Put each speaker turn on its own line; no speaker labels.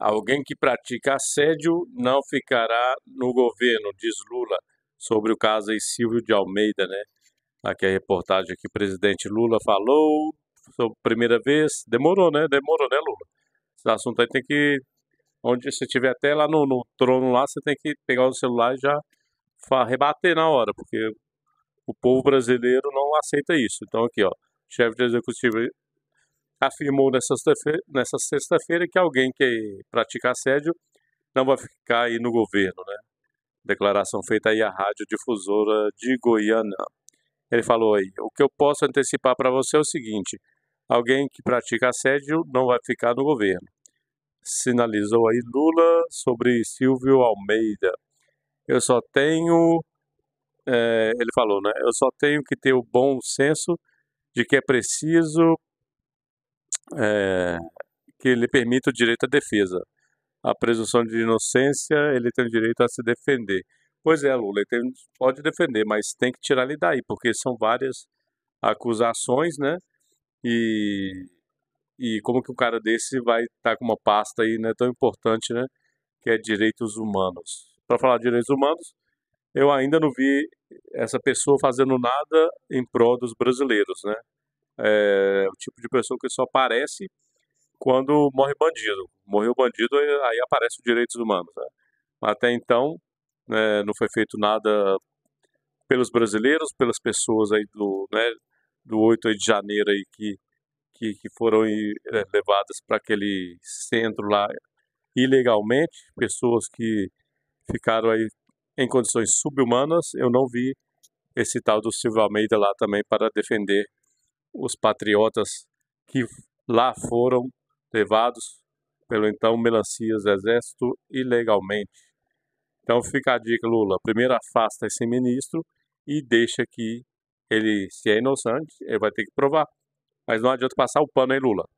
Alguém que pratica assédio não ficará no governo, diz Lula, sobre o caso aí Silvio de Almeida, né? Aqui a reportagem que o presidente Lula falou sobre primeira vez. Demorou, né? Demorou, né, Lula? Esse assunto aí tem que. Onde você estiver até lá no, no trono lá, você tem que pegar o celular e já rebater na hora, porque o povo brasileiro não aceita isso. Então aqui, ó, chefe de executivo afirmou nessa sexta-feira que alguém que pratica assédio não vai ficar aí no governo, né? Declaração feita aí à rádio difusora de Goiânia. Ele falou aí: o que eu posso antecipar para você é o seguinte: alguém que pratica assédio não vai ficar no governo. Sinalizou aí Lula sobre Silvio Almeida. Eu só tenho, é, ele falou, né? Eu só tenho que ter o bom senso de que é preciso é, que lhe permite o direito à defesa. A presunção de inocência, ele tem o direito a se defender. Pois é, Lula, ele tem, pode defender, mas tem que tirar ele daí, porque são várias acusações, né? E, e como que um cara desse vai estar tá com uma pasta aí né, tão importante, né? Que é direitos humanos. Para falar de direitos humanos, eu ainda não vi essa pessoa fazendo nada em prol dos brasileiros, né? É, o tipo de pessoa que só aparece quando morre bandido. Morreu bandido, aí aparece os direitos humanos. Né? Até então, né, não foi feito nada pelos brasileiros, pelas pessoas aí do, né, do 8 de janeiro aí que, que, que foram é, levadas para aquele centro lá ilegalmente, pessoas que ficaram aí em condições subhumanas. Eu não vi esse tal do Silva Almeida lá também para defender os patriotas que lá foram levados pelo então Melancias Exército ilegalmente. Então fica a dica, Lula. Primeiro afasta esse ministro e deixa que ele, se é inocente, ele vai ter que provar. Mas não adianta passar o pano aí, Lula.